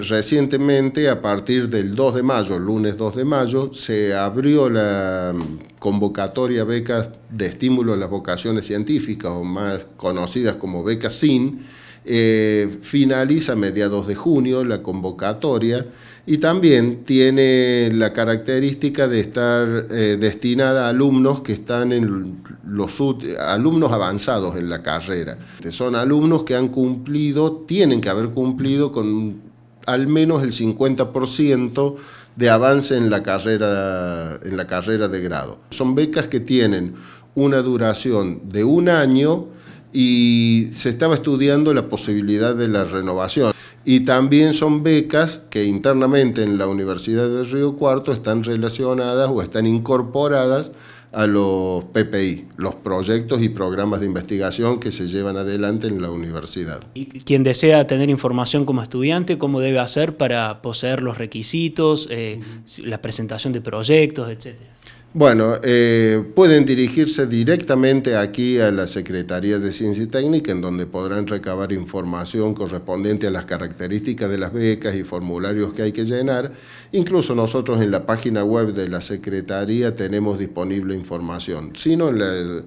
Recientemente, a partir del 2 de mayo, lunes 2 de mayo, se abrió la convocatoria becas de estímulo a las vocaciones científicas, o más conocidas como becas SIN. Eh, finaliza a mediados de junio la convocatoria y también tiene la característica de estar eh, destinada a alumnos que están en los alumnos avanzados en la carrera. Son alumnos que han cumplido, tienen que haber cumplido con al menos el 50% de avance en la, carrera, en la carrera de grado. Son becas que tienen una duración de un año y se estaba estudiando la posibilidad de la renovación. Y también son becas que internamente en la Universidad de Río Cuarto están relacionadas o están incorporadas a los PPI, los proyectos y programas de investigación que se llevan adelante en la universidad. ¿Y quien desea tener información como estudiante, cómo debe hacer para poseer los requisitos, eh, la presentación de proyectos, etcétera? Bueno, eh, pueden dirigirse directamente aquí a la Secretaría de Ciencia y Técnica, en donde podrán recabar información correspondiente a las características de las becas y formularios que hay que llenar. Incluso nosotros en la página web de la Secretaría tenemos disponible información. Sino en,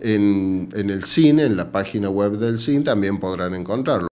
en, en el CIN, en la página web del CIN, también podrán encontrarlo.